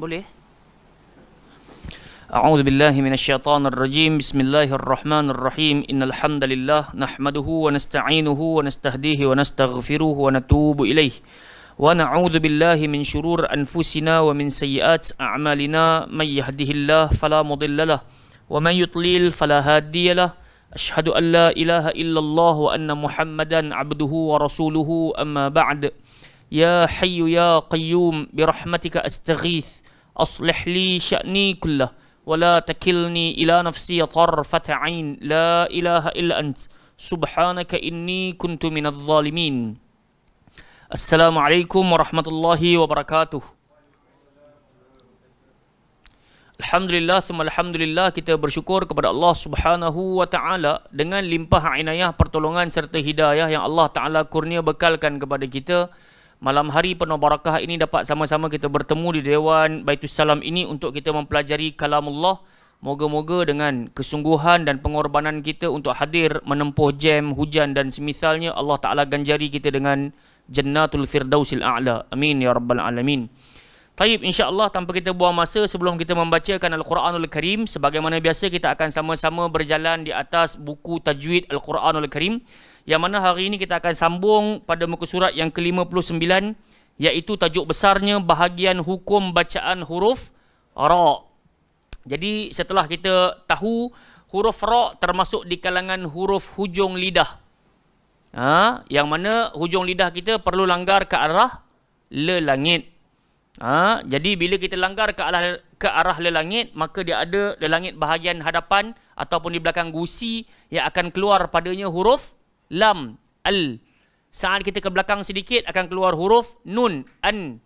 Boleh? أعوذ بالله من الشيطان الرجيم بسم الله الرحمن الرحيم إن الحمد لله نحمده ونستعينه ونستهديه ونستغفره ونتوب إليه ونعوذ بالله من شرور أنفسنا ومن سيئات أعمالنا من يهده الله فلا مضل له ومن يطلل فلا هادي له أشهد أن لا إله إلا الله وأن محمدا عبده ورسوله أما بعد يا حي يا قيوم برحمتك أستغيث aslih li sya'ni kullah wa la takilni ila nafsi tarfat ain la ilaha illa ant subhanaka inni kuntu minadh dhalimin Assalamualaikum warahmatullahi wabarakatuh Alhamdulillah thumma alhamdulillah kita bersyukur kepada Allah Subhanahu wa taala dengan limpah inayah pertolongan serta hidayah yang Allah taala kurnia bekalkan kepada kita malam hari penuh barakah ini dapat sama-sama kita bertemu di Dewan Baitul Salam ini untuk kita mempelajari kalam Allah. Moga-moga dengan kesungguhan dan pengorbanan kita untuk hadir menempuh jam, hujan dan semisalnya Allah Ta'ala ganjari kita dengan Jannatul Firdausil A'la. Amin ya Rabbal Alamin. Taib insyaAllah tanpa kita buang masa sebelum kita membacakan Al-Quranul Karim sebagaimana biasa kita akan sama-sama berjalan di atas buku Tajwid Al-Quranul Karim yang mana hari ini kita akan sambung pada muka surat yang ke-59 iaitu tajuk besarnya bahagian hukum bacaan huruf ra. Jadi setelah kita tahu huruf ra termasuk di kalangan huruf hujung lidah. Ha, yang mana hujung lidah kita perlu langgar ke arah lelangit. Ha, jadi bila kita langgar ke arah ke arah le maka dia ada lelangit bahagian hadapan ataupun di belakang gusi yang akan keluar padanya huruf lam al saat kita ke belakang sedikit akan keluar huruf nun an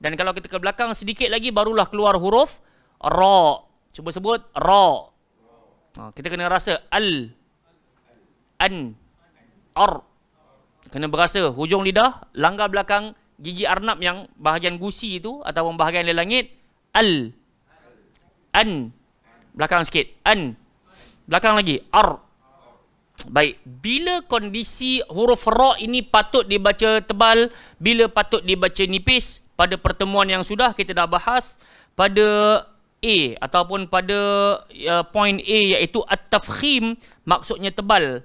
dan kalau kita ke belakang sedikit lagi barulah keluar huruf ra cuba sebut ra ha, kita kena rasa al an ar kena berasa hujung lidah langgar belakang gigi arnab yang bahagian gusi itu ataupun bahagian lelangit al an belakang sikit an belakang lagi ar Baik, bila kondisi huruf ra ini patut dibaca tebal, bila patut dibaca nipis? Pada pertemuan yang sudah kita dah bahas pada A ataupun pada uh, point A iaitu at-tafkhim maksudnya tebal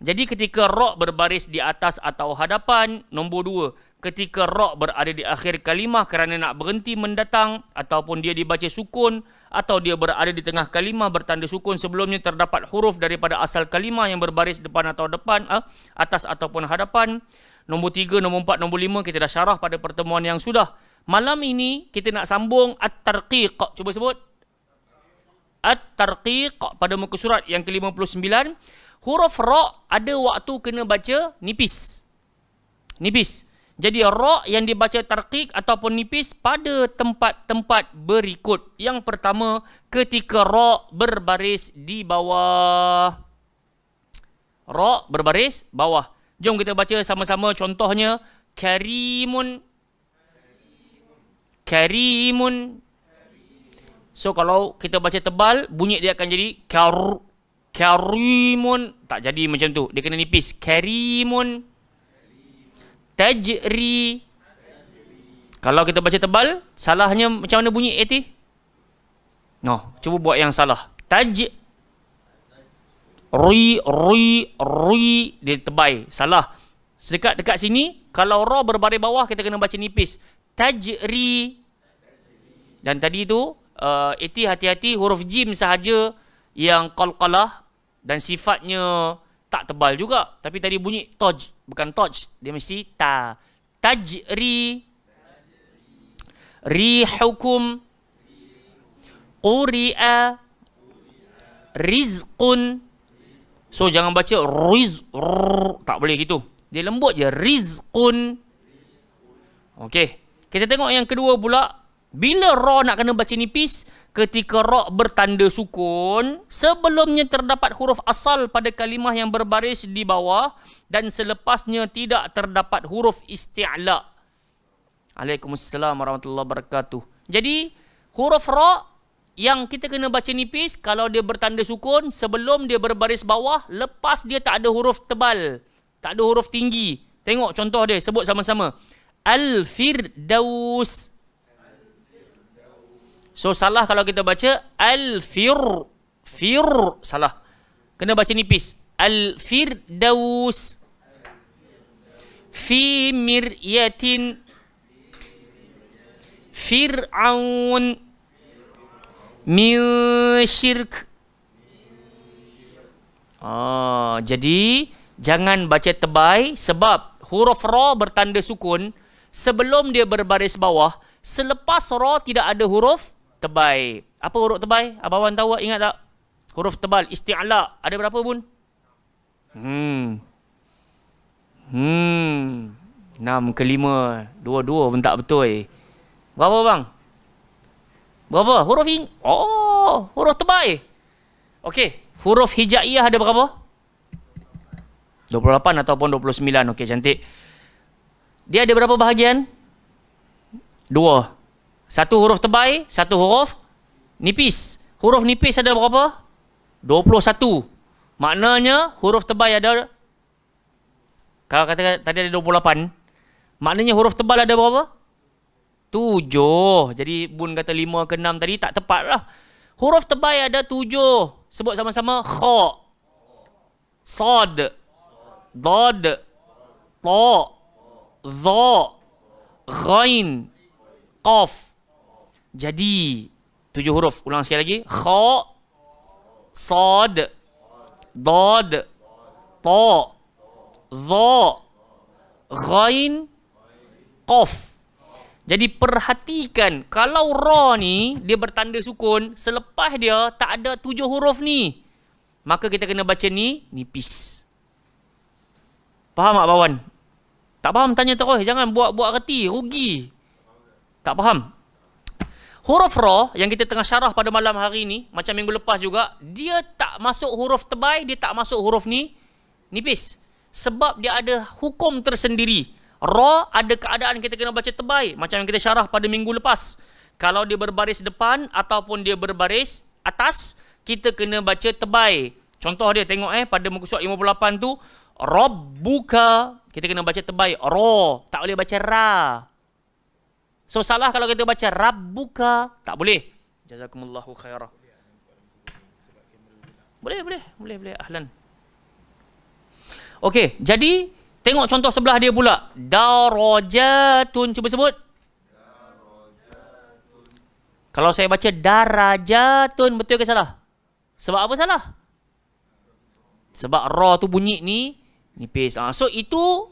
jadi ketika roh berbaris di atas atau hadapan, nombor dua, ketika roh berada di akhir kalimah kerana nak berhenti mendatang ataupun dia dibaca sukun atau dia berada di tengah kalimah bertanda sukun sebelumnya terdapat huruf daripada asal kalimah yang berbaris depan atau depan, eh, atas ataupun hadapan. Nombor tiga, nombor empat, nombor lima, kita dah syarah pada pertemuan yang sudah. Malam ini kita nak sambung At-Tarqiq. Cuba sebut. At-Tarqiq pada muka surat yang ke-59. Huruf ra ada waktu kena baca nipis. Nipis. Jadi ra yang dibaca tarqiq ataupun nipis pada tempat-tempat berikut. Yang pertama ketika ra berbaris di bawah. Ra berbaris bawah. Jom kita baca sama-sama contohnya karimun karimun. So kalau kita baca tebal, bunyi dia akan jadi karu karimun tak jadi macam tu dia kena nipis karimun tajri kalau kita baca tebal salahnya macam mana bunyi eti No, cuba buat yang salah taj rui, rui, rui dia tebal. salah sedekat dekat sini kalau ra berbaris bawah kita kena baca nipis tajri dan tadi tu eti uh, hati-hati huruf jim sahaja yang qalqalah dan sifatnya tak tebal juga tapi tadi bunyi toj bukan toj dia mesti ta tajri ri hukum quria rizqun so jangan baca riz tak boleh gitu dia lembut je rizqun Okay, kita tengok yang kedua pula bila roh nak kena baca nipis ketika roh bertanda sukun sebelumnya terdapat huruf asal pada kalimah yang berbaris di bawah dan selepasnya tidak terdapat huruf isti'la. Waalaikumsalam warahmatullahi wabarakatuh. Jadi huruf roh yang kita kena baca nipis kalau dia bertanda sukun sebelum dia berbaris bawah lepas dia tak ada huruf tebal, tak ada huruf tinggi. Tengok contoh dia sebut sama-sama. Al-Firdaus -sama. So salah kalau kita baca al-fir fir salah. Kena baca nipis. Al-firdaus fi miryatin fir'aun min syirk Ah, jadi jangan baca tebai sebab huruf ra bertanda sukun sebelum dia berbaris bawah selepas ra tidak ada huruf tebai. Apa huruf tebai? Abang Wan tahu ingat tak? Huruf tebal isti'la ada berapa bun? Hmm. Hmm. Enam ke lima. Dua-dua pun tak betul. Eh. Berapa bang? Berapa? Huruf in- Oh, huruf tebai. Okey, huruf hijaiyah ada berapa? 28 ataupun 29. Okey, cantik. Dia ada berapa bahagian? Dua. Satu huruf tebal, satu huruf nipis. Huruf nipis ada berapa? 21. Maknanya huruf tebal ada kalau kata tadi ada 28. Maknanya huruf tebal ada berapa? 7. Jadi bun kata 5 ke 6 tadi tak tepat lah. Huruf tebal ada 7. Sebut sama-sama kha. Sad. Dad. Ta. Za. Ghain. Qaf. Jadi tujuh huruf. Ulang sekali lagi. Kha sad dad ta za ghain qaf. Jadi perhatikan kalau ra ni dia bertanda sukun selepas dia tak ada tujuh huruf ni. Maka kita kena baca ni nipis. Faham tak Bawan? Tak faham tanya terus jangan buat-buat reti rugi. Tak faham? huruf ra yang kita tengah syarah pada malam hari ini macam minggu lepas juga dia tak masuk huruf tebai dia tak masuk huruf ni nipis sebab dia ada hukum tersendiri ra ada keadaan kita kena baca tebai macam yang kita syarah pada minggu lepas kalau dia berbaris depan ataupun dia berbaris atas kita kena baca tebai contoh dia tengok eh pada muka surat 58 tu rabbuka kita kena baca tebai ra tak boleh baca ra So salah kalau kita baca Rabbuka tak boleh. Jazakumullahu khaira. Boleh, boleh, boleh, boleh. Ahlan. Okey, jadi tengok contoh sebelah dia pula. Darajatun cuba sebut. Darajatun. Kalau saya baca darajatun betul ke salah? Sebab apa salah? Sebab ra tu bunyi ni nipis. Ha, ah, so itu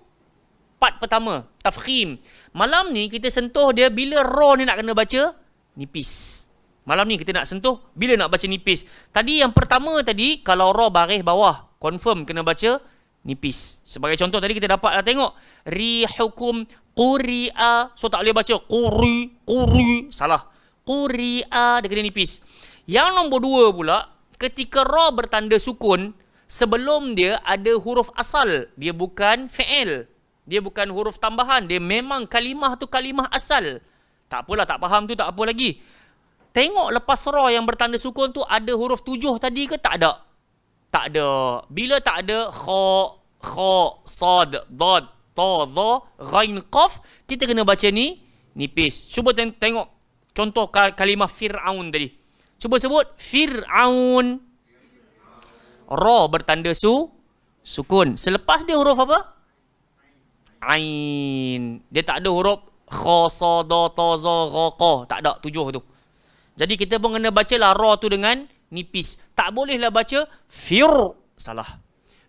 part pertama, tafkhim. Malam ni kita sentuh dia bila raw ni nak kena baca nipis. Malam ni kita nak sentuh bila nak baca nipis. Tadi yang pertama tadi kalau raw baris bawah confirm kena baca nipis. Sebagai contoh tadi kita dapat lah tengok rihukum quria so tak boleh baca quri quri salah. Quria dia kena nipis. Yang nombor dua pula ketika raw bertanda sukun sebelum dia ada huruf asal dia bukan fi'il. Dia bukan huruf tambahan. Dia memang kalimah tu kalimah asal. Tak apalah, tak faham tu tak apa lagi. Tengok lepas ra yang bertanda sukun tu ada huruf tujuh tadi ke tak ada? Tak ada. Bila tak ada, kha, kha, sad, dad, ta, za, ghain, qaf, kita kena baca ni nipis. Cuba ten- tengok contoh kalimah fir'aun tadi. Cuba sebut fir'aun. Ra bertanda su sukun. Selepas dia huruf apa? ain. Dia tak ada huruf kha tak ada tujuh tu. Jadi kita pun kena lah ra tu dengan nipis. Tak bolehlah baca fir salah.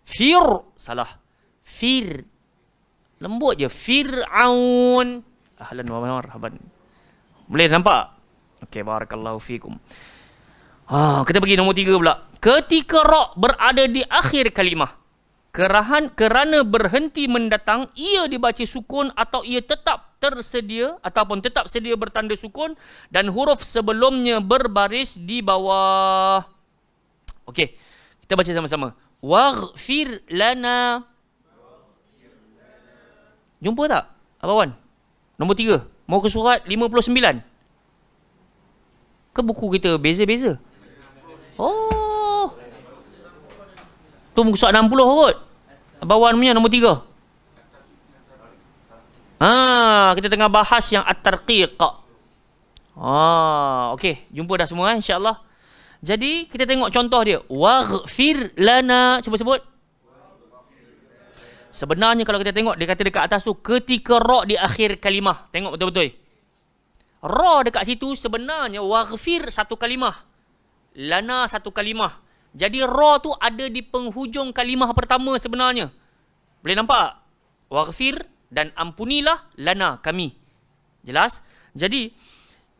Fir salah. Fir. Lembut je fir'aun. Ahlan wa marhaban. Boleh nampak? Okey, barakallahu fikum. Ha, kita pergi nombor tiga pula. Ketika ra berada di akhir kalimah kerahan kerana berhenti mendatang ia dibaca sukun atau ia tetap tersedia ataupun tetap sedia bertanda sukun dan huruf sebelumnya berbaris di bawah okey kita baca sama-sama waghfir lana jumpa tak abang wan nombor 3 muka surat 59 ke buku kita beza-beza oh Tu muka surat 60 kot. Bawah punya nombor 3. Ha, kita tengah bahas yang at-tarqiq. Ah, okey, jumpa dah semua eh insya-Allah. Jadi kita tengok contoh dia. Waghfir lana, cuba sebut. Sebenarnya kalau kita tengok dia kata dekat atas tu ketika ra di akhir kalimah. Tengok betul-betul. Ra dekat situ sebenarnya waghfir satu kalimah. Lana satu kalimah. Jadi ra tu ada di penghujung kalimah pertama sebenarnya. Boleh nampak? Waghfir dan ampunilah lana kami. Jelas? Jadi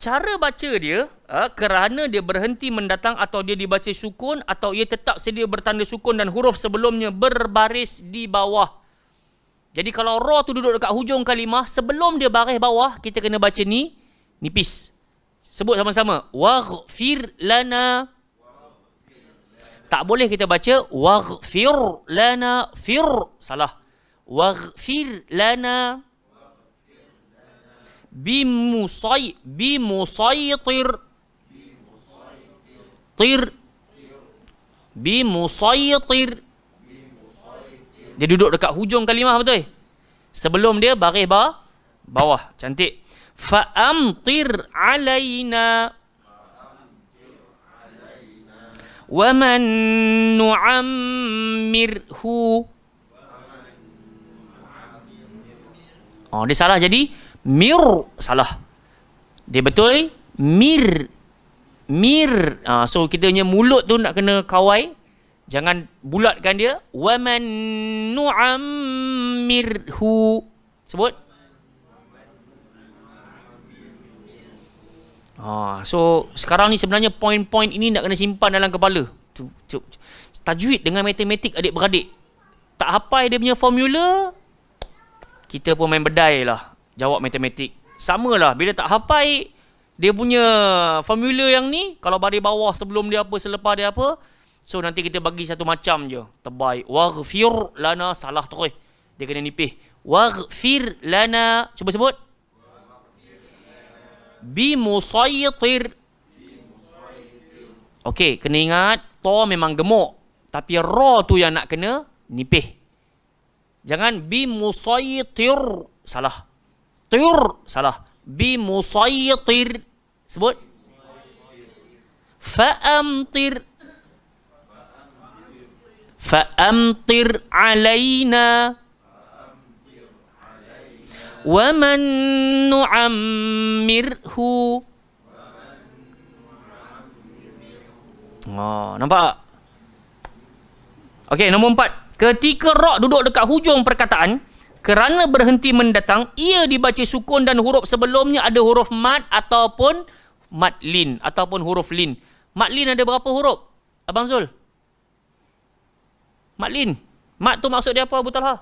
cara baca dia eh, kerana dia berhenti mendatang atau dia dibaca sukun atau ia tetap sedia bertanda sukun dan huruf sebelumnya berbaris di bawah. Jadi kalau ra tu duduk dekat hujung kalimah sebelum dia baris bawah kita kena baca ni nipis. Sebut sama-sama. Waghfir lana tak boleh kita baca waghfir lana fir salah waghfir lana bimusay bimusaytir tir bimusaytir dia duduk dekat hujung kalimah betul sebelum dia baris bawah cantik faamtir amtir alaina ومن نعمره Oh, dia salah jadi mir salah. Dia betul mir mir. Ah, so kita punya mulut tu nak kena kawai. Jangan bulatkan dia. Wa man nu'ammirhu. Sebut. Ha, so sekarang ni sebenarnya poin-poin ini nak kena simpan dalam kepala. Tajwid dengan matematik adik-beradik. Tak hapai dia punya formula, kita pun main bedai lah jawab matematik. Sama lah, bila tak hapai, dia punya formula yang ni, kalau dari bawah sebelum dia apa, selepas dia apa, so nanti kita bagi satu macam je. Terbaik. Waghfir lana salah terus. Dia kena nipih. Waghfir lana, cuba sebut bimusayitir. Okey, kena ingat to memang gemuk tapi ra tu yang nak kena nipih. Jangan bimusayitir salah. Tir salah. Bimusayitir sebut fa'amtir fa'amtir alaina ومن نعمره Oh, nampak? Okey, nombor empat. Ketika roh duduk dekat hujung perkataan, kerana berhenti mendatang, ia dibaca sukun dan huruf sebelumnya ada huruf mat ataupun mat lin ataupun huruf lin. Mat lin ada berapa huruf? Abang Zul? Mat lin. Mat tu maksud dia apa, Abu Talha?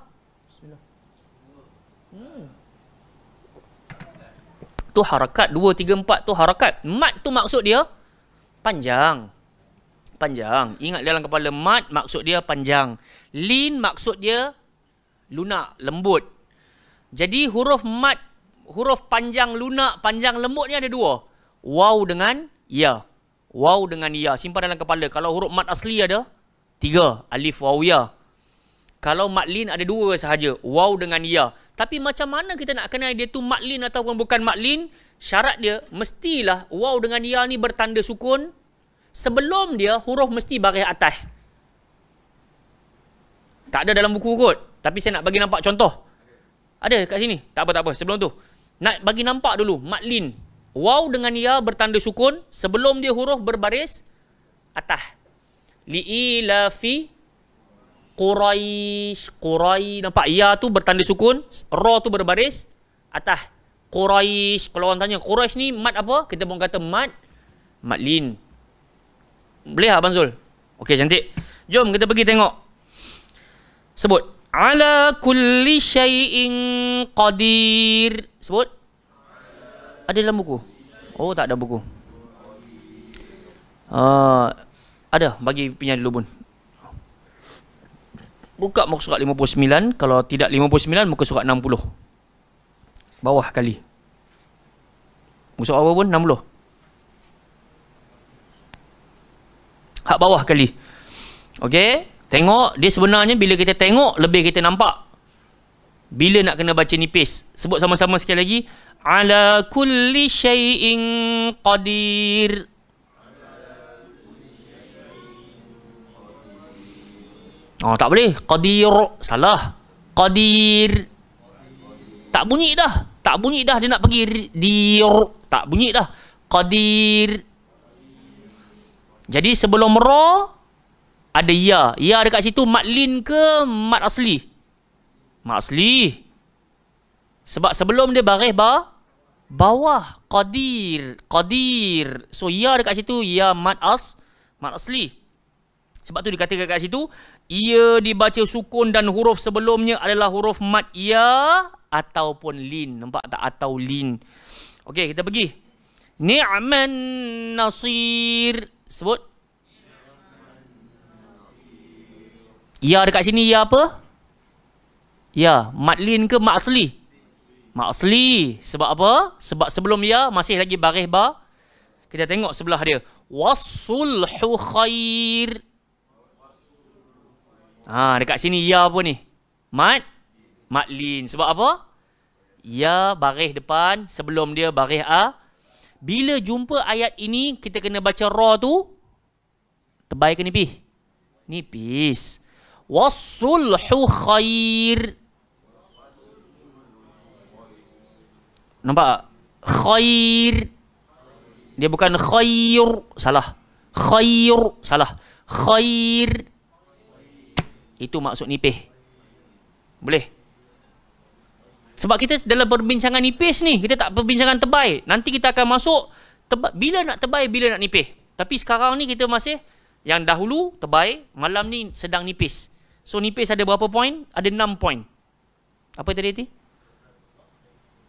tu harakat, dua, tiga, empat tu harakat. Mat tu maksud dia panjang. Panjang. Ingat dalam kepala mat maksud dia panjang. Lin maksud dia lunak, lembut. Jadi huruf mat, huruf panjang lunak, panjang lembut ni ada dua. Wow dengan ya. Wow dengan ya. Simpan dalam kepala. Kalau huruf mat asli ada, tiga. Alif, waw, ya kalau matlin ada dua sahaja, wow dengan ya. Tapi macam mana kita nak kenal dia tu matlin ataupun bukan matlin? Syarat dia mestilah wow dengan ya ni bertanda sukun. Sebelum dia huruf mesti baris atas. Tak ada dalam buku kot. Tapi saya nak bagi nampak contoh. Ada kat sini. Tak apa tak apa. Sebelum tu. Nak bagi nampak dulu matlin. Wow dengan ya bertanda sukun sebelum dia huruf berbaris atas. Li'ilafi Quraish, Quray, nampak ya tu bertanda sukun, ra tu berbaris atas Quraish. Kalau orang tanya Quraish ni mat apa? Kita pun kata mat mat lin. Boleh tak Abang Zul? Okey cantik. Jom kita pergi tengok. Sebut. Ala kulli syai'in qadir. Sebut. Ada dalam buku? Oh tak ada buku. Uh, ada bagi punya dulu pun buka muka surat 59 kalau tidak 59 muka surat 60 bawah kali muka surat apa pun 60 hak bawah kali okey tengok dia sebenarnya bila kita tengok lebih kita nampak bila nak kena baca nipis sebut sama-sama sekali lagi ala kulli syai'in qadir Oh, tak boleh. Qadir. Salah. Qadir. Tak bunyi dah. Tak bunyi dah. Dia nak pergi. Dir. Tak bunyi dah. Qadir. Jadi sebelum ro ada ya. Ya dekat situ mad lin ke mad asli? Mad asli. Sebab sebelum dia baris ba bawah qadir, qadir. So ya dekat situ ya mad as mad asli. Sebab tu dikatakan dekat situ ia dibaca sukun dan huruf sebelumnya adalah huruf mat ya ataupun lin nampak tak atau lin okey kita pergi ni'man nasir sebut ya dekat sini ya apa ya mat lin ke mat asli mat asli sebab apa sebab sebelum ya masih lagi baris ba kita tengok sebelah dia wasulhu khair Ha, dekat sini ya apa ni? Mat? Matlin. Sebab apa? Ya barih depan. Sebelum dia barih A. Bila jumpa ayat ini, kita kena baca ra tu. Tebai ke nipis? Nipis. Wasulhu khair. Nampak? Khair. Dia bukan khair. Salah. Khair. Salah. Khair. Salah. khair. Itu maksud nipis. Boleh? Sebab kita dalam perbincangan nipis ni, kita tak perbincangan tebai. Nanti kita akan masuk tebai. bila nak tebai, bila nak nipis. Tapi sekarang ni kita masih yang dahulu tebai, malam ni sedang nipis. So nipis ada berapa poin? Ada enam poin. Apa tadi tadi?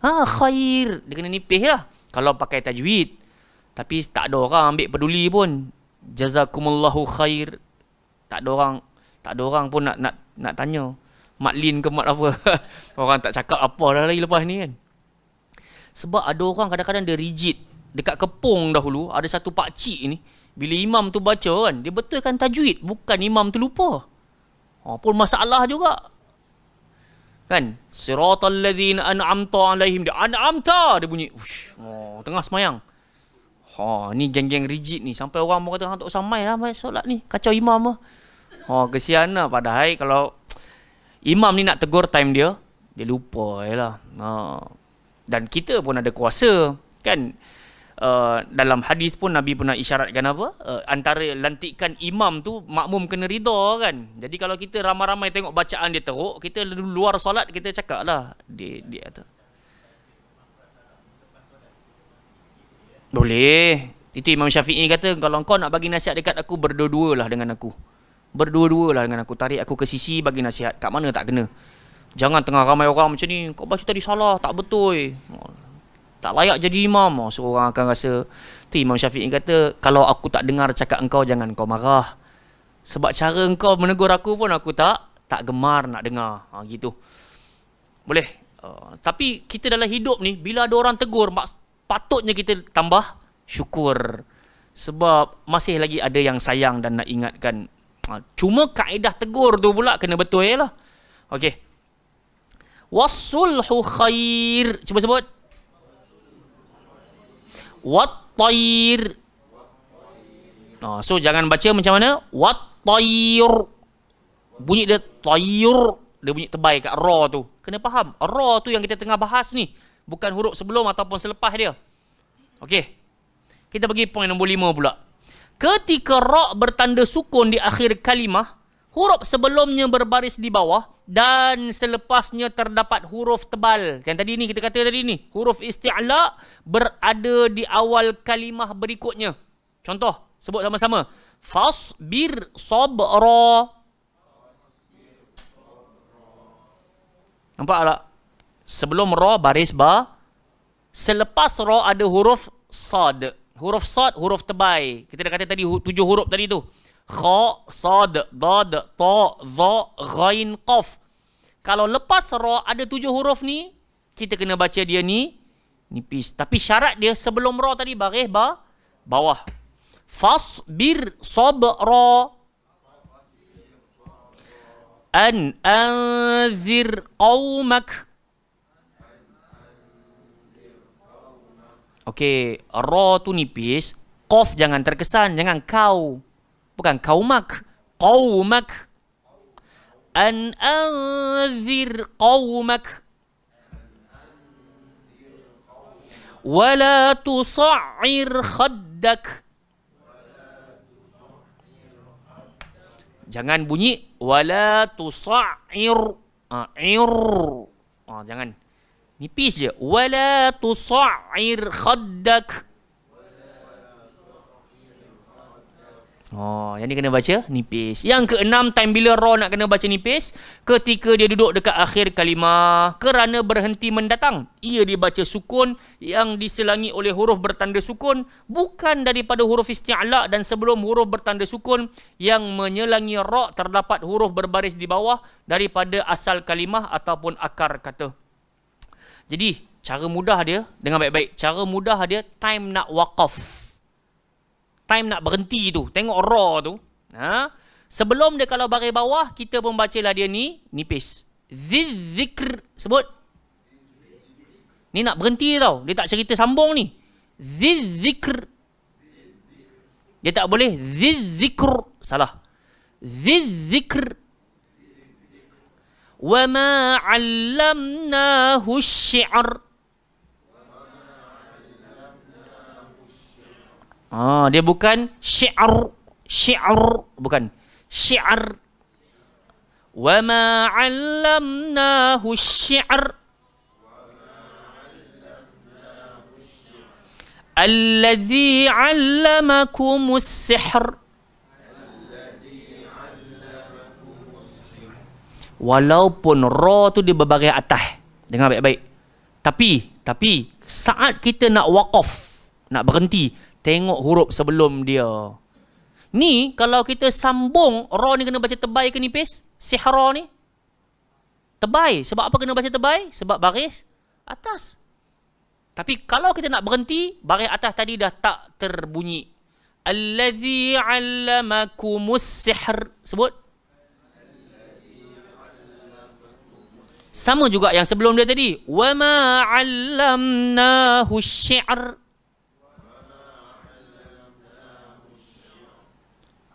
Ha khair, dia kena nipis lah. Kalau pakai tajwid. Tapi tak ada orang ambil peduli pun. Jazakumullahu khair. Tak ada orang tak ada orang pun nak nak nak tanya. Mat Lin ke Mat apa. orang tak cakap apa dah lagi lepas ni kan. Sebab ada orang kadang-kadang dia rigid. Dekat kepung dahulu, ada satu pakcik ni. Bila imam tu baca kan, dia betulkan tajwid. Bukan imam tu lupa. Ha, pun masalah juga. Kan? Siratal ladhin an'amta alaihim. Dia an'amta. Dia bunyi. Ush, oh, ha, tengah semayang. Oh, ni geng-geng rigid ni. Sampai orang pun kata, tak usah main lah main solat ni. Kacau imam lah. Oh, kesian lah. hai kalau imam ni nak tegur time dia, dia lupa je lah. Oh. Dan kita pun ada kuasa. Kan? Uh, dalam hadis pun Nabi pernah isyaratkan apa? Uh, antara lantikan imam tu, makmum kena ridha kan? Jadi kalau kita ramai-ramai tengok bacaan dia teruk, kita luar solat, kita cakap lah. Dia, dia tu. Boleh. Itu Imam syafiq Syafi'i kata, kalau kau nak bagi nasihat dekat aku, berdua-dua lah dengan aku berdua-dua lah dengan aku tarik aku ke sisi bagi nasihat kat mana tak kena jangan tengah ramai orang macam ni kau baca tadi salah tak betul tak layak jadi imam oh, So orang akan rasa tu imam syafiq ni kata kalau aku tak dengar cakap engkau jangan kau marah sebab cara engkau menegur aku pun aku tak tak gemar nak dengar ha, gitu boleh uh, tapi kita dalam hidup ni bila ada orang tegur mak, patutnya kita tambah syukur sebab masih lagi ada yang sayang dan nak ingatkan Ha, cuma kaedah tegur tu pula kena betul ya lah. Okey. Wasulhu khair. Cuba sebut. Wattair. Oh, ha, so jangan baca macam mana? Wat Wattair. Bunyi dia tayur. Dia bunyi tebai kat ra tu. Kena faham. Ra tu yang kita tengah bahas ni. Bukan huruf sebelum ataupun selepas dia. Okey. Kita pergi poin nombor lima pula ketika ra bertanda sukun di akhir kalimah, huruf sebelumnya berbaris di bawah dan selepasnya terdapat huruf tebal. Yang tadi ni kita kata tadi ni, huruf isti'la berada di awal kalimah berikutnya. Contoh, sebut sama-sama. Fasbir sabra. Nampak tak? Sebelum ra baris ba, selepas ra ada huruf sad huruf Sod, huruf tebai kita dah kata tadi tujuh huruf tadi tu kha Sod, dad ta za ghain qaf kalau lepas ra ada tujuh huruf ni kita kena baca dia ni nipis tapi syarat dia sebelum ra tadi baris ba bawah fas bir sabra an anzir qaumak Okey, ra tu nipis, qaf jangan terkesan, jangan kau. Bukan kau kaumak, qaumak. An anzir qaumak. Wala tusair khaddak. Jangan bunyi wala tusair. Ah, ir. Ah, jangan. Nipis je. Wala tusa'ir khaddak. Oh, yang ni kena baca nipis. Yang keenam time bila ra nak kena baca nipis, ketika dia duduk dekat akhir kalimah kerana berhenti mendatang. Ia dibaca sukun yang diselangi oleh huruf bertanda sukun bukan daripada huruf isti'la dan sebelum huruf bertanda sukun yang menyelangi ra terdapat huruf berbaris di bawah daripada asal kalimah ataupun akar kata. Jadi, cara mudah dia, dengan baik-baik, cara mudah dia time nak wakaf. Time nak berhenti tu. Tengok raw tu. Ha? Sebelum dia kalau baris bawah, kita pun bacalah dia ni, nipis. zikr sebut. Ni nak berhenti tau. Dia tak cerita sambung ni. zikr Dia tak boleh. zikr Salah. Zizikr. Zizikr. وما علمناه الشعر Ah, dia bukan syiar syiar bukan syiar wama 'allamnahu syiar الذي علمكم sihr walaupun ra tu dia berbagai atas dengar baik-baik tapi tapi saat kita nak walk off nak berhenti tengok huruf sebelum dia ni kalau kita sambung ra ni kena baca tebal ke nipis sihra ni tebal sebab apa kena baca tebal sebab baris atas tapi kalau kita nak berhenti baris atas tadi dah tak terbunyi allazi 'allamakumus sihr sebut sama juga yang sebelum dia tadi wa ma 'allamnahu syi'r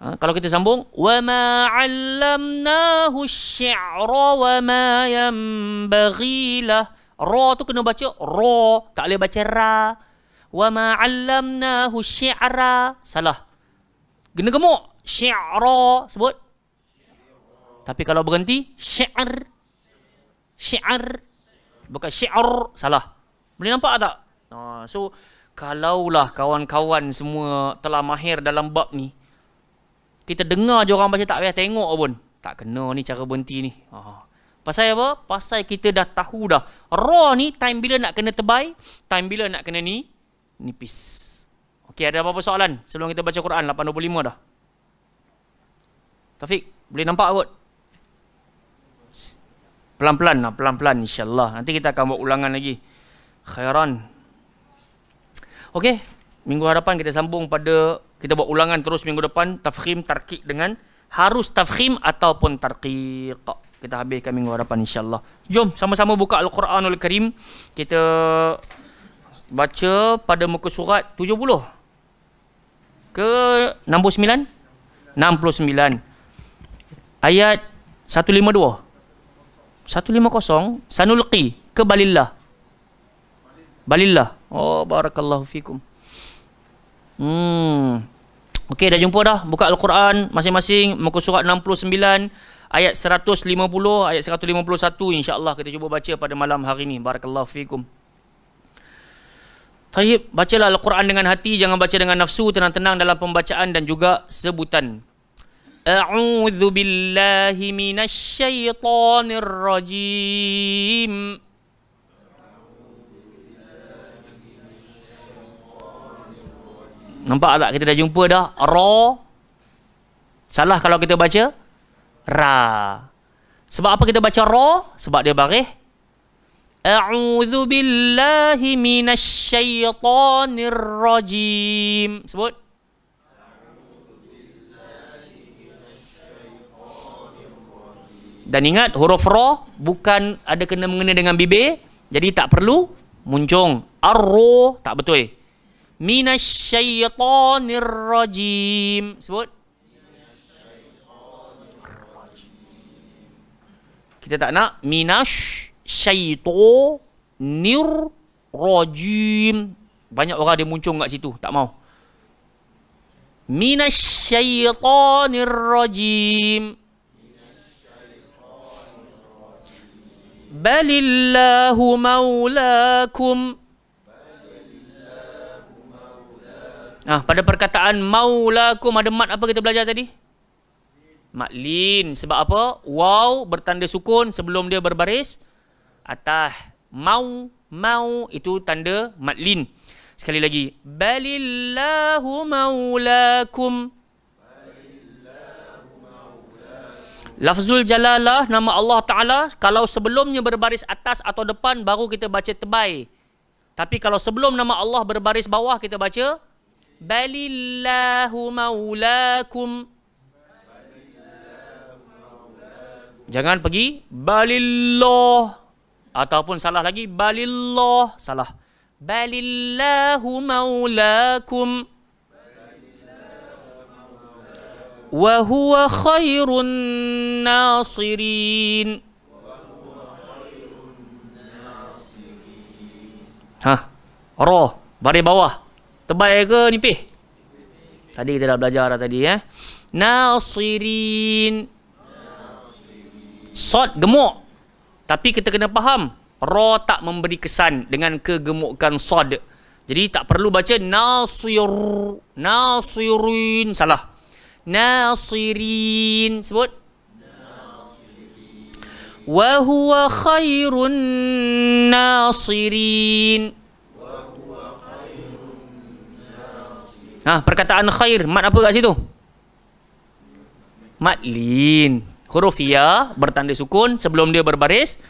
ha, kalau kita sambung wa ma 'allamnahu syi'ra wa ma yanbaghi lah ra tu kena baca ra tak boleh baca ra wa ma 'allamnahu syi'ra salah kena gemuk syi'ra sebut tapi kalau berhenti syi'r syiar bukan syiar salah boleh nampak tak uh, so kalaulah kawan-kawan semua telah mahir dalam bab ni kita dengar je orang baca tak payah tengok pun tak kena ni cara berhenti ni uh. pasal apa pasal kita dah tahu dah raw ni time bila nak kena tebai time bila nak kena ni nipis Okey, ada apa-apa soalan sebelum kita baca Quran 8.25 dah? Taufik, boleh nampak kot? pelan-pelan lah, pelan-pelan insyaAllah. Nanti kita akan buat ulangan lagi. Khairan. Okey, minggu hadapan kita sambung pada, kita buat ulangan terus minggu depan, tafkhim, tarkik dengan harus tafkhim ataupun tarkik. Kita habiskan minggu hadapan insyaAllah. Jom, sama-sama buka al Qur'an Al Karim. Kita baca pada muka surat 70 ke 69? 69. ayat 152 150 sanulqi ke balillah balillah oh barakallahu fikum hmm okey dah jumpa dah buka al-Quran masing-masing muka surat 69 ayat 150 ayat 151 insyaallah kita cuba baca pada malam hari ini barakallahu fikum Tayyib, bacalah Al-Quran dengan hati, jangan baca dengan nafsu, tenang-tenang dalam pembacaan dan juga sebutan. أعوذ بالله من الشيطان الرجيم Nampak tak kita dah jumpa dah Ra Salah kalau kita baca Ra Sebab apa kita baca Ra Sebab dia barih A'udhu billahi minasyaitanirrajim Sebut Dan ingat huruf ra bukan ada kena mengena dengan bibir. Jadi tak perlu muncung. Arro tak betul. Minasyaitonir rajim. Sebut. Kita tak nak minas syaitonir rajim. Banyak orang dia muncung kat situ. Tak mau. Minas Minasyaitonir rajim. بل maulakum. مولاكم Ah, pada perkataan maulakum ada mat apa kita belajar tadi? Matlin Sebab apa? Wow bertanda sukun sebelum dia berbaris. Atah mau mau itu tanda matlin. Sekali lagi. Balillahu maulakum. Lafzul Jalalah nama Allah Taala kalau sebelumnya berbaris atas atau depan baru kita baca tebai. Tapi kalau sebelum nama Allah berbaris bawah kita baca Balillahu maulakum. Jangan pergi Balillah ataupun salah lagi Balillah salah. Balillahu maulakum. Balillahu maulakum. wa huwa khairun nasirin ha ra baris bawah tebal ke nipis tadi kita dah belajar dah tadi eh nasirin sod gemuk tapi kita kena faham ra tak memberi kesan dengan kegemukan sod jadi tak perlu baca nasir nasirin salah nasirin sebut wa huwa khairun nasirin Ha, perkataan khair, mat apa kat situ? Mat lin. Huruf ya, bertanda sukun, sebelum dia berbaris.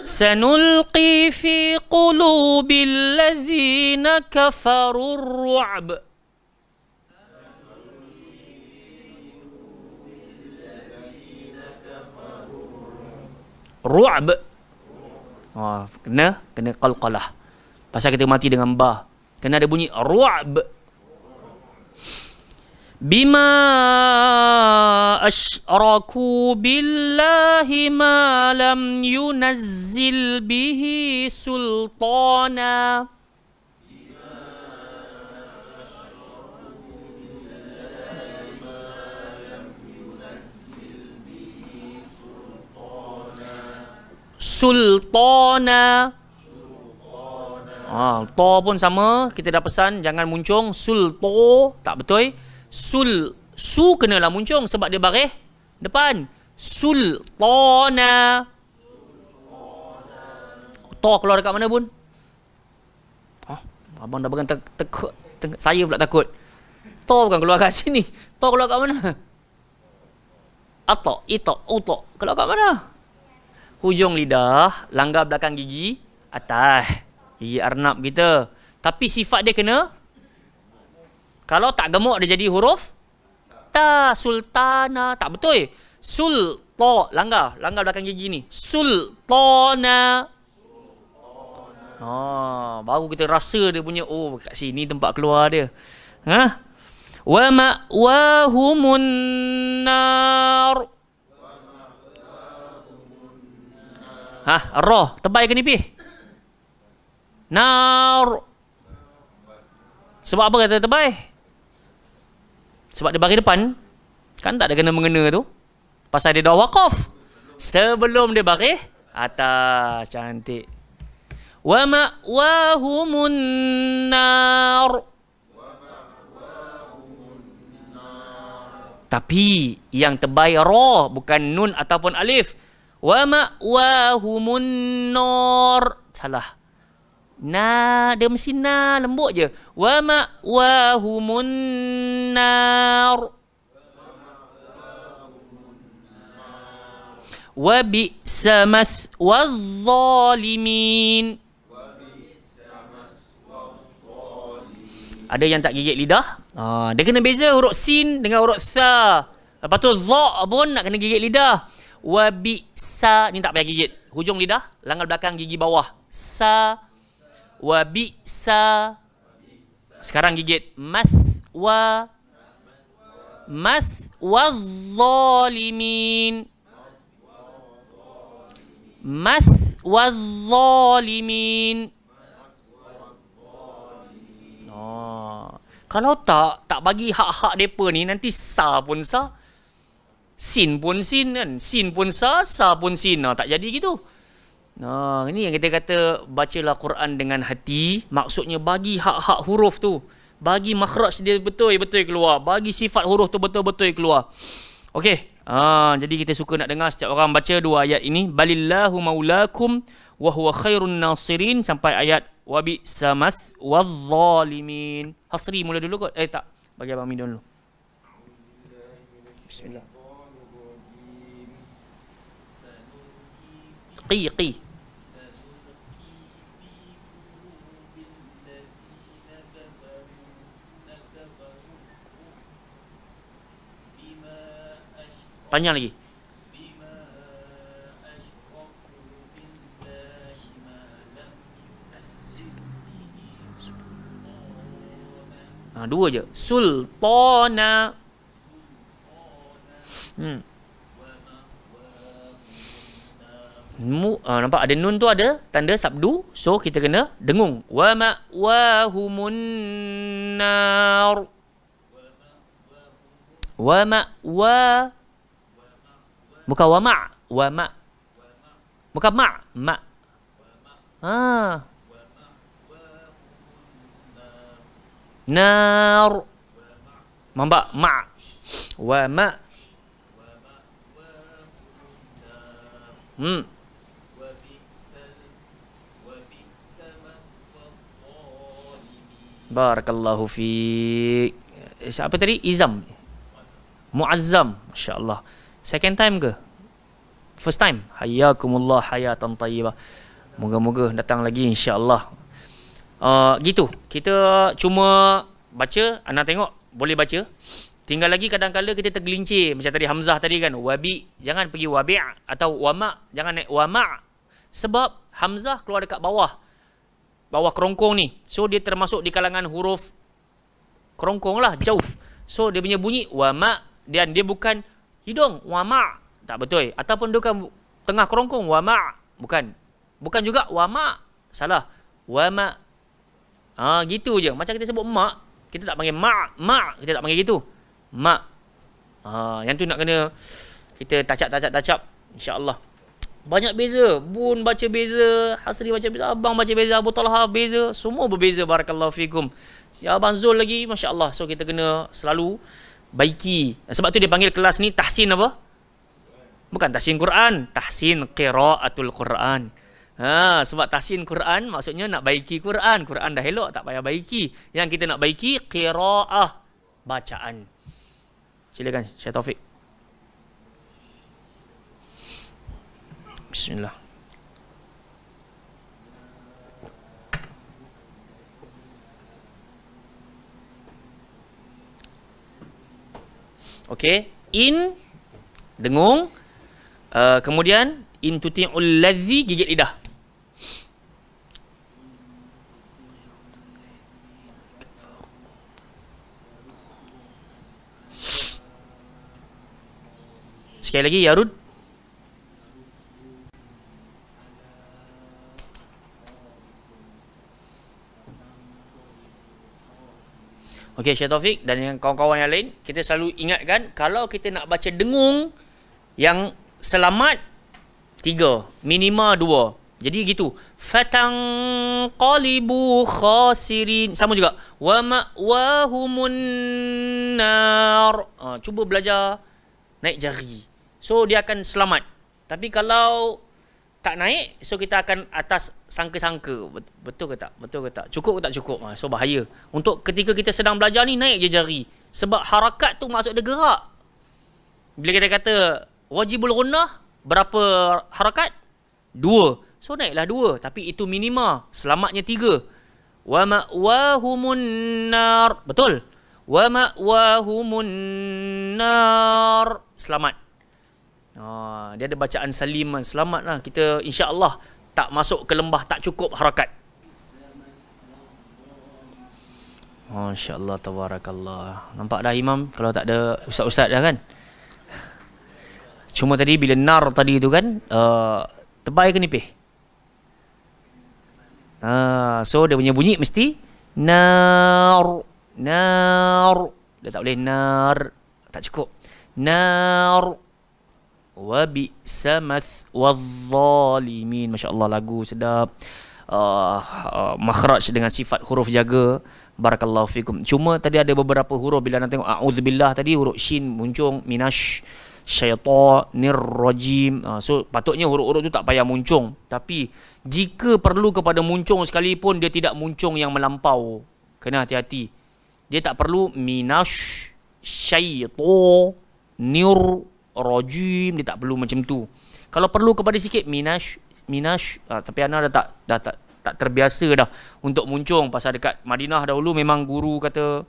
Sanulqi fi qulubi allazina kafarur ru'ab. ru'ab ha, kena kena qalqalah pasal kita mati dengan ba kena ada bunyi ru'ab bima asyraku billahi ma lam yunazzil bihi sultana sultana sultana ha, to pun sama kita dah pesan jangan muncung sulto tak betul sul su kena lah muncung sebab dia barih depan sultana sultana to keluar dekat mana pun ha, ah, abang dah bukan takut saya pula takut to bukan keluar kat sini to keluar kat mana atau itu atau kalau kat mana hujung lidah, langgar belakang gigi, atas gigi arnab kita. Tapi sifat dia kena kalau tak gemuk dia jadi huruf ta sultana tak betul sul to langgar langgar belakang gigi ni sul to na ha oh, baru kita rasa dia punya oh kat sini tempat keluar dia ha wa ma wa humun ha roh tebal ke ni nar sebab apa kata tebal sebab dia bagi depan kan tak ada kena mengena tu pasal dia dah wakaf sebelum dia bagi atas cantik wa ma wa humun nar tapi yang terbaik roh bukan nun ataupun alif wa ma'wahumun nur salah na dia mesti na lembut je wa ma'wahumun nar wa bi samath wa zalimin ada yang tak gigit lidah uh, dia kena beza huruf sin dengan huruf sa? lepas tu za pun nak kena gigit lidah Wabi sa ni tak payah gigit. Hujung lidah, langgar belakang gigi bawah. Sa wabi sa. Sekarang gigit mas wa mas wa zalimin. Mas wa zalimin. Oh. Kalau tak, tak bagi hak-hak depan ni, nanti sah pun sah sin pun sin kan sin pun sa sa pun sin nah, tak jadi gitu nah ini yang kita kata bacalah Quran dengan hati maksudnya bagi hak-hak huruf tu bagi makhraj dia betul-betul keluar bagi sifat huruf tu betul-betul keluar okey ah jadi kita suka nak dengar setiap orang baca dua ayat ini balillahu maulakum wa huwa khairun nasirin sampai ayat wabi samath wadh hasri mula dulu kot eh tak bagi abang minum dulu bismillah الحقيقي Tanya lagi ha, Dua je Sultana Hmm mu, uh, nampak ada nun tu ada tanda sabdu so kita kena dengung wa ma wa nar wa ma wa bukan wa ma wa ma bukan ma ma ha nar mamba ma wa ma hmm Barakallahu fi eh, Apa tadi? Izam Muazzam InsyaAllah Second time ke? First time Hayakumullah hayatan tayyibah Moga-moga datang lagi insyaAllah uh, Gitu Kita cuma baca Anak tengok Boleh baca Tinggal lagi kadang-kadang kita tergelincir Macam tadi Hamzah tadi kan Wabi Jangan pergi wabi' Atau wama' Jangan naik wama' Sebab Hamzah keluar dekat bawah bawah kerongkong ni. So dia termasuk di kalangan huruf kerongkong lah, jauf. So dia punya bunyi wama dan dia bukan hidung wama tak betul ataupun dia kan tengah kerongkong wama bukan bukan juga wama salah wama ah ha, gitu je macam kita sebut mak kita tak panggil mak mak kita tak panggil gitu mak ha, yang tu nak kena kita tacap tacap tacap insyaallah banyak beza bun baca beza hasri baca beza abang baca beza abu talha beza semua berbeza barakallahu fikum ya abang zul lagi masyaallah so kita kena selalu baiki sebab tu dia panggil kelas ni tahsin apa bukan tahsin Quran tahsin qiraatul Quran Ha, sebab tahsin Quran maksudnya nak baiki Quran. Quran dah elok tak payah baiki. Yang kita nak baiki qiraah bacaan. Silakan Syekh Taufik. Bismillah. Okey, in dengung uh, kemudian in tuti'ul ladzi gigit lidah. Sekali lagi yarud Okey, Syed Taufik dan yang kawan-kawan yang lain, kita selalu ingatkan kalau kita nak baca dengung yang selamat tiga, minima dua. Jadi gitu. Fatang qalibu khasirin. Sama juga. Wa ma'wahumun nar. Ah, cuba belajar naik jari. So dia akan selamat. Tapi kalau tak naik so kita akan atas sangka-sangka betul ke tak betul ke tak cukup ke tak cukup ah, so bahaya untuk ketika kita sedang belajar ni naik je jari sebab harakat tu masuk dia gerak bila kita kata wajibul gunnah berapa harakat dua so naiklah dua tapi itu minima selamatnya tiga wa ma ma'wahumun nar betul wa ma ma'wahumun nar selamat Ha, dia ada bacaan saliman selamatlah kita Insya Allah tak masuk ke lembah tak cukup harakat Masya-Allah tabarakallah. Nampak dah imam kalau tak ada ustaz-ustaz dah kan? Cuma tadi bila nar tadi tu kan uh, tebal ke nipih? Uh, so dia punya bunyi mesti nar nar. Dia tak boleh nar tak cukup. Nar wa bi samath wadh-dhalimin masyaallah lagu sedap uh, uh, makhraj dengan sifat huruf jaga barakallahu fikum cuma tadi ada beberapa huruf bila nak tengok auzubillah tadi huruf shin muncung minash syaitanir rajim uh, so patutnya huruf-huruf tu tak payah muncung tapi jika perlu kepada muncung sekalipun dia tidak muncung yang melampau kena hati-hati dia tak perlu minash syaitanir rojim dia tak perlu macam tu kalau perlu kepada sikit minash minash ah, tapi ana dah tak dah tak tak terbiasa dah untuk muncung pasal dekat Madinah dahulu memang guru kata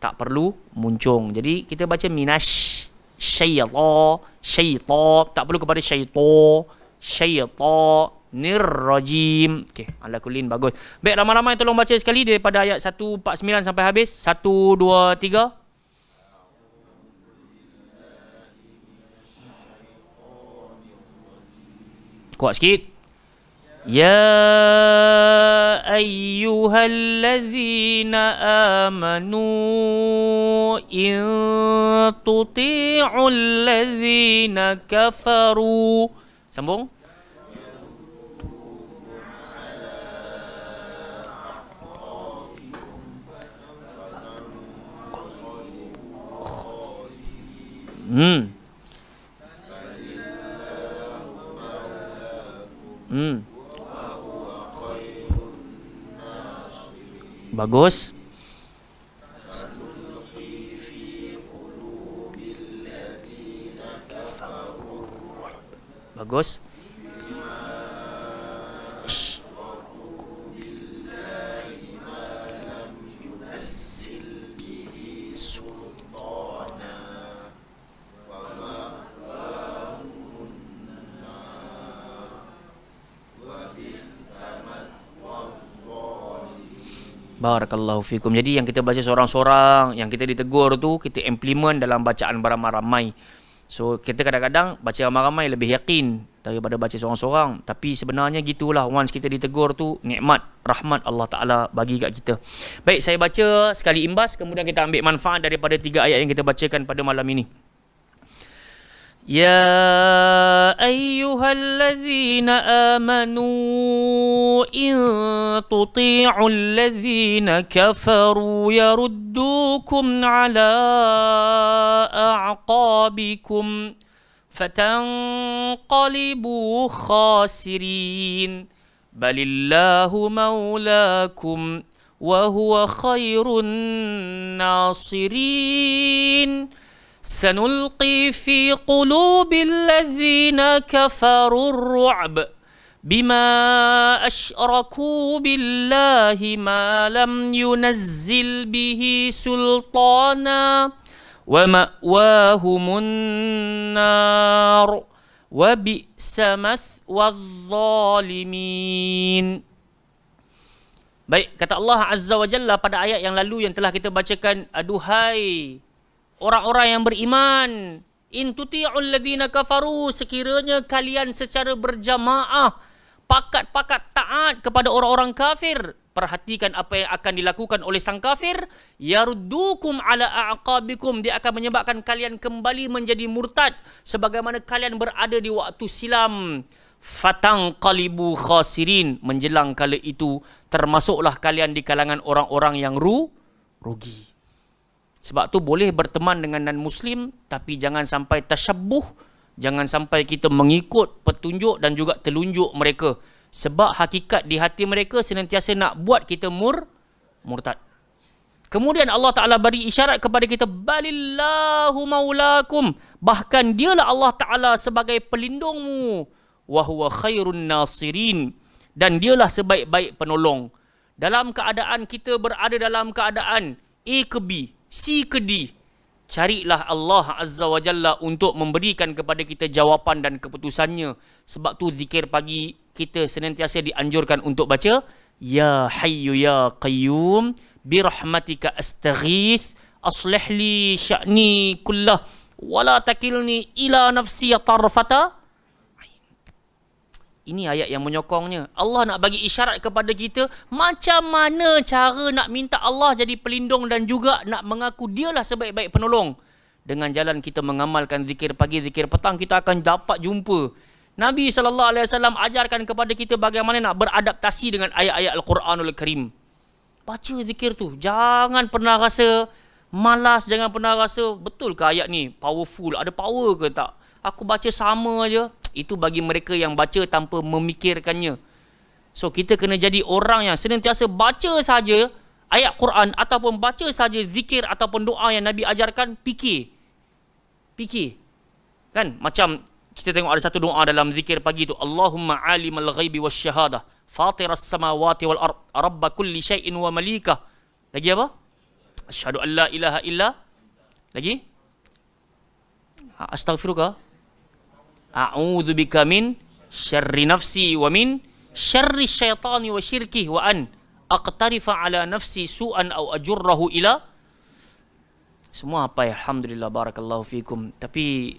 tak perlu muncung jadi kita baca minash syaita syaita tak perlu kepada syaita syaita nirrajim okey ala kulin bagus baik ramai-ramai tolong baca sekali daripada ayat 149 sampai habis 1 2 3 كويس كده يا أيها الذين آمنوا إن تطيعوا الذين كفروا سambung Hmm. Hmm. Bagus. Bagus. Barakallahu fikum. Jadi yang kita baca seorang-seorang, yang kita ditegur tu, kita implement dalam bacaan ramai ramai So kita kadang-kadang baca ramai-ramai lebih yakin daripada baca seorang-seorang. Tapi sebenarnya gitulah once kita ditegur tu, nikmat, rahmat Allah Ta'ala bagi kat kita. Baik, saya baca sekali imbas, kemudian kita ambil manfaat daripada tiga ayat yang kita bacakan pada malam ini. يا أيها الذين آمنوا إن تطيعوا الذين كفروا يردوكم على أعقابكم فتنقلبوا خاسرين بل الله مولاكم وهو خير الناصرين سنلقي في قلوب الذين كفروا الرعب بما أشركوا بالله ما لم ينزل به سلطانا ومأواهم النار وبئس مثوى الظالمين Baik, kata Allah Azza wa Jalla pada ayat yang lalu yang telah kita bacakan, Aduhai orang-orang yang beriman in tuti'ul ladina kafaru sekiranya kalian secara berjamaah pakat-pakat taat kepada orang-orang kafir perhatikan apa yang akan dilakukan oleh sang kafir yarudukum ala aqabikum dia akan menyebabkan kalian kembali menjadi murtad sebagaimana kalian berada di waktu silam fatang qalibu khasirin menjelang kala itu termasuklah kalian di kalangan orang-orang yang ru rugi sebab tu boleh berteman dengan non-Muslim tapi jangan sampai tersyabuh, jangan sampai kita mengikut petunjuk dan juga telunjuk mereka. Sebab hakikat di hati mereka senantiasa nak buat kita mur murtad. Kemudian Allah Taala beri isyarat kepada kita balillahu maulakum bahkan dialah Allah Taala sebagai pelindungmu wa khairun nasirin dan dialah sebaik-baik penolong dalam keadaan kita berada dalam keadaan A si kedi carilah Allah azza wa jalla untuk memberikan kepada kita jawapan dan keputusannya sebab tu zikir pagi kita senantiasa dianjurkan untuk baca ya hayyu ya qayyum bi rahmatika Astaghith aslih li sya'ni kullah wala takilni ila nafsi tarfata ini ayat yang menyokongnya. Allah nak bagi isyarat kepada kita macam mana cara nak minta Allah jadi pelindung dan juga nak mengaku dialah sebaik-baik penolong. Dengan jalan kita mengamalkan zikir pagi, zikir petang, kita akan dapat jumpa. Nabi SAW ajarkan kepada kita bagaimana nak beradaptasi dengan ayat-ayat Al-Quranul Karim. Baca zikir tu. Jangan pernah rasa malas, jangan pernah rasa betul ke ayat ni powerful, ada power ke tak. Aku baca sama aja, itu bagi mereka yang baca tanpa memikirkannya so kita kena jadi orang yang senantiasa baca saja ayat Quran ataupun baca saja zikir ataupun doa yang Nabi ajarkan fikir fikir kan macam kita tengok ada satu doa dalam zikir pagi tu Allahumma alimal ghaibi wasyahadah fatir as-samawati wal ard rabb kulli shay'in wa malika lagi apa asyhadu an la ilaha illa lagi ha, astaghfiruka a'udzu bika min syarri nafsi wa min syarri syaitani wa syirkihi wa an aqtarifa ala nafsi su'an aw ajurrahu ila semua apa ya alhamdulillah barakallahu fikum tapi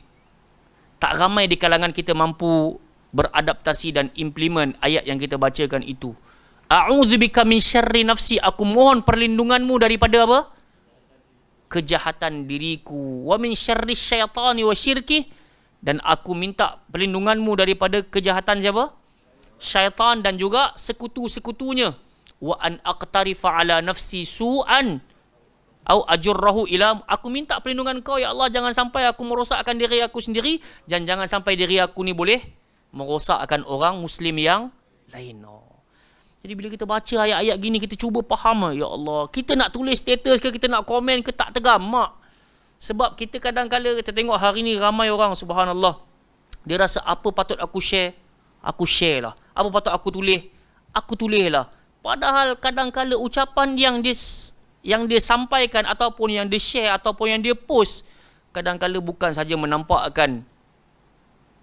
tak ramai di kalangan kita mampu beradaptasi dan implement ayat yang kita bacakan itu a'udzubika min syarri nafsi aku mohon perlindunganmu daripada apa kejahatan diriku wa min syarri syaitani wa syirkihi dan aku minta perlindunganmu daripada kejahatan siapa? Syaitan dan juga sekutu-sekutunya. Wa an aqtarifa ala nafsi su'an au ajurrahu ilam. aku minta perlindungan kau ya Allah jangan sampai aku merosakkan diri aku sendiri dan jangan sampai diri aku ni boleh merosakkan orang muslim yang lain. Oh. Jadi bila kita baca ayat-ayat gini kita cuba faham ya Allah. Kita nak tulis status ke kita nak komen ke tak tegam mak. Sebab kita kadang-kadang kita tengok hari ni ramai orang subhanallah. Dia rasa apa patut aku share? Aku share lah. Apa patut aku tulis? Aku tulis lah. Padahal kadang-kadang ucapan yang dia, yang dia sampaikan ataupun yang dia share ataupun yang dia post kadang-kadang bukan saja menampakkan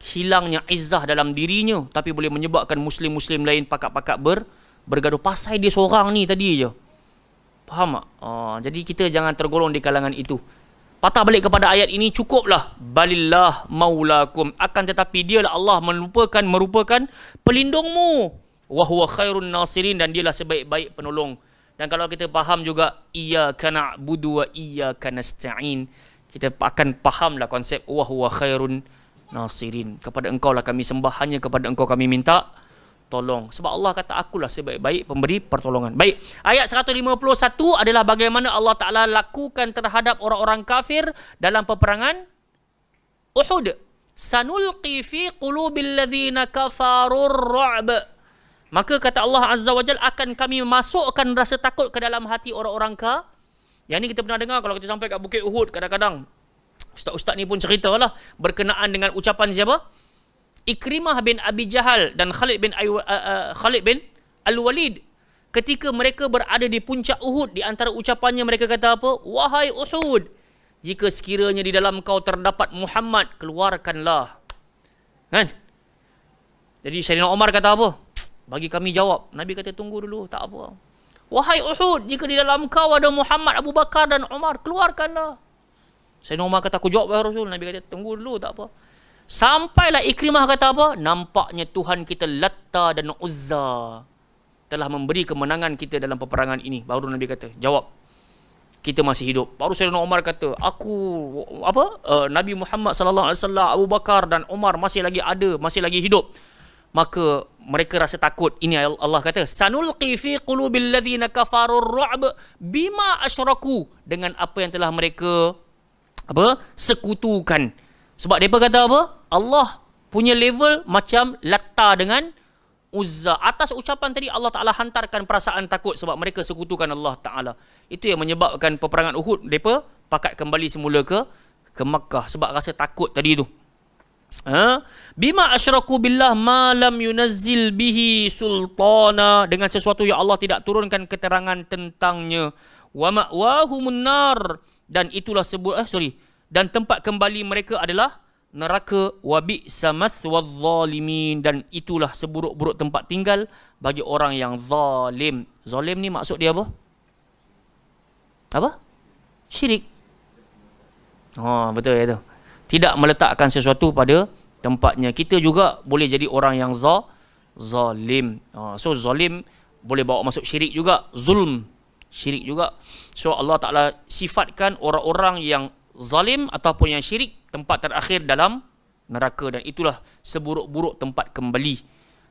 hilangnya izah dalam dirinya tapi boleh menyebabkan muslim-muslim lain pakat-pakat ber, bergaduh pasal dia seorang ni tadi je. Faham tak? Uh, jadi kita jangan tergolong di kalangan itu patah balik kepada ayat ini cukuplah balillah maulakum akan tetapi dialah Allah merupakan merupakan pelindungmu wa huwa khairun nasirin dan dialah sebaik-baik penolong dan kalau kita faham juga iyyaka na'budu wa iyyaka nasta'in kita akan fahamlah konsep wa huwa khairun nasirin kepada engkau lah kami sembah hanya kepada engkau kami minta tolong. Sebab Allah kata akulah sebaik-baik pemberi pertolongan. Baik. Ayat 151 adalah bagaimana Allah Taala lakukan terhadap orang-orang kafir dalam peperangan Uhud. Sanulqi fi qulubil ladzina kafarur ru'b. Maka kata Allah Azza wa Jal akan kami masukkan rasa takut ke dalam hati orang-orang ka. Yang ni kita pernah dengar kalau kita sampai kat Bukit Uhud kadang-kadang Ustaz-ustaz ni pun cerita lah berkenaan dengan ucapan siapa? Ikrimah bin Abi Jahal dan Khalid bin Ayu, uh, uh, Khalid bin Al-Walid ketika mereka berada di puncak Uhud di antara ucapannya mereka kata apa wahai Uhud jika sekiranya di dalam kau terdapat Muhammad keluarkanlah kan jadi Sayyidina Omar kata apa bagi kami jawab Nabi kata tunggu dulu tak apa wahai Uhud jika di dalam kau ada Muhammad Abu Bakar dan Omar, keluarkanlah Sayyidina Omar kata aku jawab wahai Rasul Nabi kata tunggu dulu tak apa Sampailah Ikrimah kata apa? Nampaknya Tuhan kita Latta dan Uzza telah memberi kemenangan kita dalam peperangan ini. Baru Nabi kata, jawab. Kita masih hidup. Baru Sayyidina Umar kata, aku apa? Uh, Nabi Muhammad sallallahu alaihi wasallam, Abu Bakar dan Umar masih lagi ada, masih lagi hidup. Maka mereka rasa takut. Ini Allah kata, sanulqi fi qulubil ladzina kafaru ru'b bima asyraku dengan apa yang telah mereka apa? sekutukan. Sebab mereka kata apa? Allah punya level macam latar dengan Uzza. Atas ucapan tadi Allah Ta'ala hantarkan perasaan takut sebab mereka sekutukan Allah Ta'ala. Itu yang menyebabkan peperangan Uhud mereka pakat kembali semula ke ke Mekah sebab rasa takut tadi tu. Ha? Bima asyraku billah malam yunazzil bihi sultana dengan sesuatu yang Allah tidak turunkan keterangan tentangnya. Wa ma'wahumun nar dan itulah sebut eh sorry dan tempat kembali mereka adalah neraka wabi bi samathwadh dan itulah seburuk-buruk tempat tinggal bagi orang yang zalim. Zalim ni maksud dia apa? Apa? Syirik. Ha, oh, betul ya tu. Tidak meletakkan sesuatu pada tempatnya. Kita juga boleh jadi orang yang za zalim. Oh, so zalim boleh bawa masuk syirik juga, zulm, syirik juga. So Allah Taala sifatkan orang-orang yang zalim ataupun yang syirik tempat terakhir dalam neraka dan itulah seburuk-buruk tempat kembali.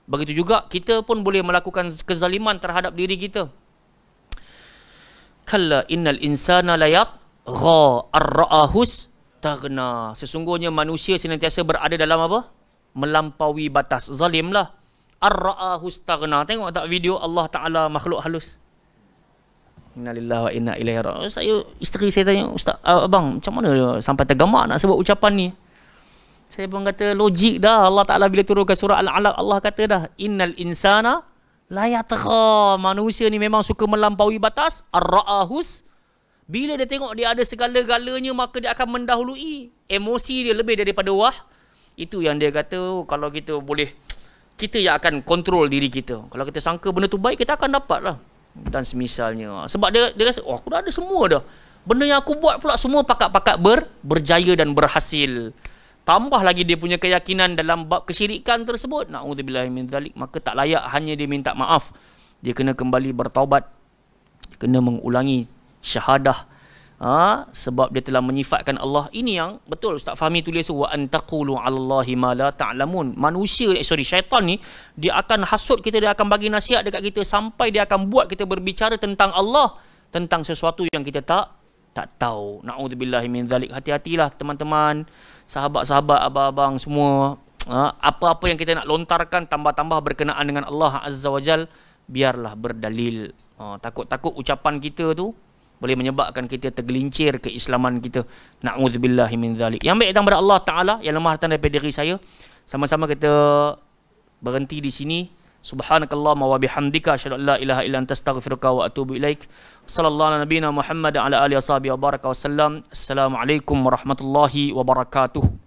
Begitu juga kita pun boleh melakukan kezaliman terhadap diri kita. Kalla innal insana layat gha arra'ahus tagna. Sesungguhnya manusia senantiasa berada dalam apa? Melampaui batas. Zalim lah. Arra'ahus tagna. Tengok tak video Allah Ta'ala makhluk halus? Innalillahi wa inna ilaihi raji'un. Saya isteri saya tanya, "Ustaz, uh, abang, macam mana sampai tergamak nak sebut ucapan ni?" Saya pun kata logik dah Allah Taala bila turunkan surah Al-Alaq Allah kata dah innal insana la yatgha manusia ni memang suka melampaui batas ar-raahus bila dia tengok dia ada segala-galanya maka dia akan mendahului emosi dia lebih daripada wah itu yang dia kata oh, kalau kita boleh kita yang akan kontrol diri kita kalau kita sangka benda tu baik kita akan dapat lah dan semisalnya sebab dia dia rasa oh, aku dah ada semua dah benda yang aku buat pula semua pakat-pakat ber, berjaya dan berhasil tambah lagi dia punya keyakinan dalam bab kesyirikan tersebut naudzubillah min zalik maka tak layak hanya dia minta maaf dia kena kembali bertaubat kena mengulangi syahadah ha, sebab dia telah menyifatkan Allah ini yang betul Ustaz Fahmi tulis wa antaqulu Allahi ma la ta'lamun manusia eh, sorry syaitan ni dia akan hasut kita dia akan bagi nasihat dekat kita sampai dia akan buat kita berbicara tentang Allah tentang sesuatu yang kita tak tak tahu naudzubillahi min zalik hati-hatilah teman-teman sahabat-sahabat abang-abang semua ha, apa-apa yang kita nak lontarkan tambah-tambah berkenaan dengan Allah azza wajal biarlah berdalil ha, takut-takut ucapan kita tu boleh menyebabkan kita tergelincir keislaman kita na'udzubillahi min zalik yang baik datang kepada Allah taala yang lemah datang daripada diri saya sama-sama kita berhenti di sini Subhanakallah wa bihamdika asyhadu an ilaha illa anta astaghfiruka wa atubu ilaik sallallahu ala nabiyyina muhammad ala alihi wasallam assalamualaikum warahmatullahi wabarakatuh